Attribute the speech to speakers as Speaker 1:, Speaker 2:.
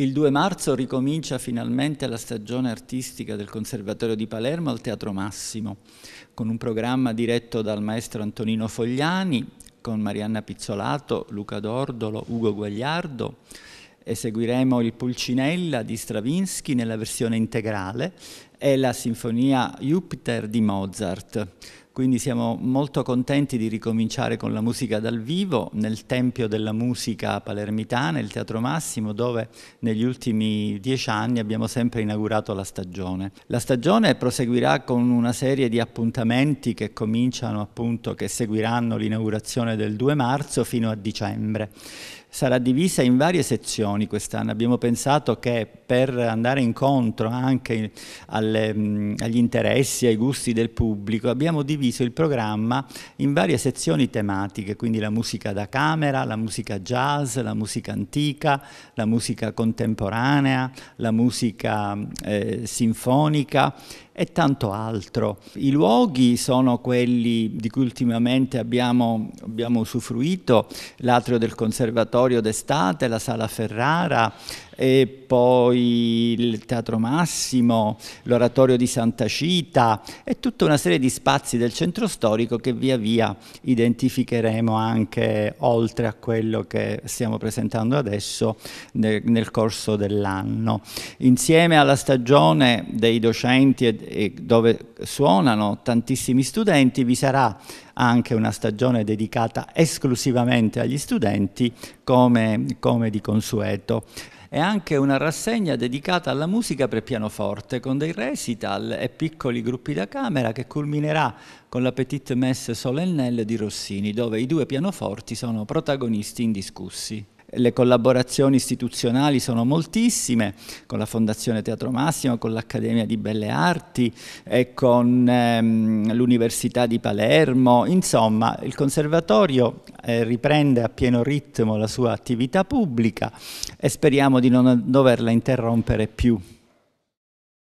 Speaker 1: Il 2 marzo ricomincia finalmente la stagione artistica del Conservatorio di Palermo al Teatro Massimo, con un programma diretto dal maestro Antonino Fogliani, con Marianna Pizzolato, Luca Dordolo, Ugo Guagliardo. Eseguiremo il Pulcinella di Stravinsky nella versione integrale è la sinfonia Jupiter di Mozart. Quindi siamo molto contenti di ricominciare con la musica dal vivo nel Tempio della Musica Palermitana, il Teatro Massimo, dove negli ultimi dieci anni abbiamo sempre inaugurato la stagione. La stagione proseguirà con una serie di appuntamenti che cominciano appunto, che seguiranno l'inaugurazione del 2 marzo fino a dicembre sarà divisa in varie sezioni quest'anno. Abbiamo pensato che per andare incontro anche al, alle, mm, agli interessi, ai gusti del pubblico, abbiamo diviso il programma in varie sezioni tematiche, quindi la musica da camera, la musica jazz, la musica antica, la musica contemporanea, la musica eh, sinfonica e tanto altro. I luoghi sono quelli di cui ultimamente abbiamo, abbiamo usufruito, l'atrio del Conservatorio d'estate, la Sala Ferrara, e poi il Teatro Massimo, l'Oratorio di Santa Cita e tutta una serie di spazi del centro storico che via via identificheremo anche oltre a quello che stiamo presentando adesso nel, nel corso dell'anno. Insieme alla stagione dei docenti e, dove suonano tantissimi studenti, vi sarà anche una stagione dedicata esclusivamente agli studenti come, come di consueto e anche una rassegna dedicata alla musica per pianoforte con dei recital e piccoli gruppi da camera che culminerà con la Petite Messe Solennelle di Rossini dove i due pianoforti sono protagonisti indiscussi. Le collaborazioni istituzionali sono moltissime, con la Fondazione Teatro Massimo, con l'Accademia di Belle Arti e con ehm, l'Università di Palermo. Insomma, il Conservatorio eh, riprende a pieno ritmo la sua attività pubblica e speriamo di non doverla interrompere più.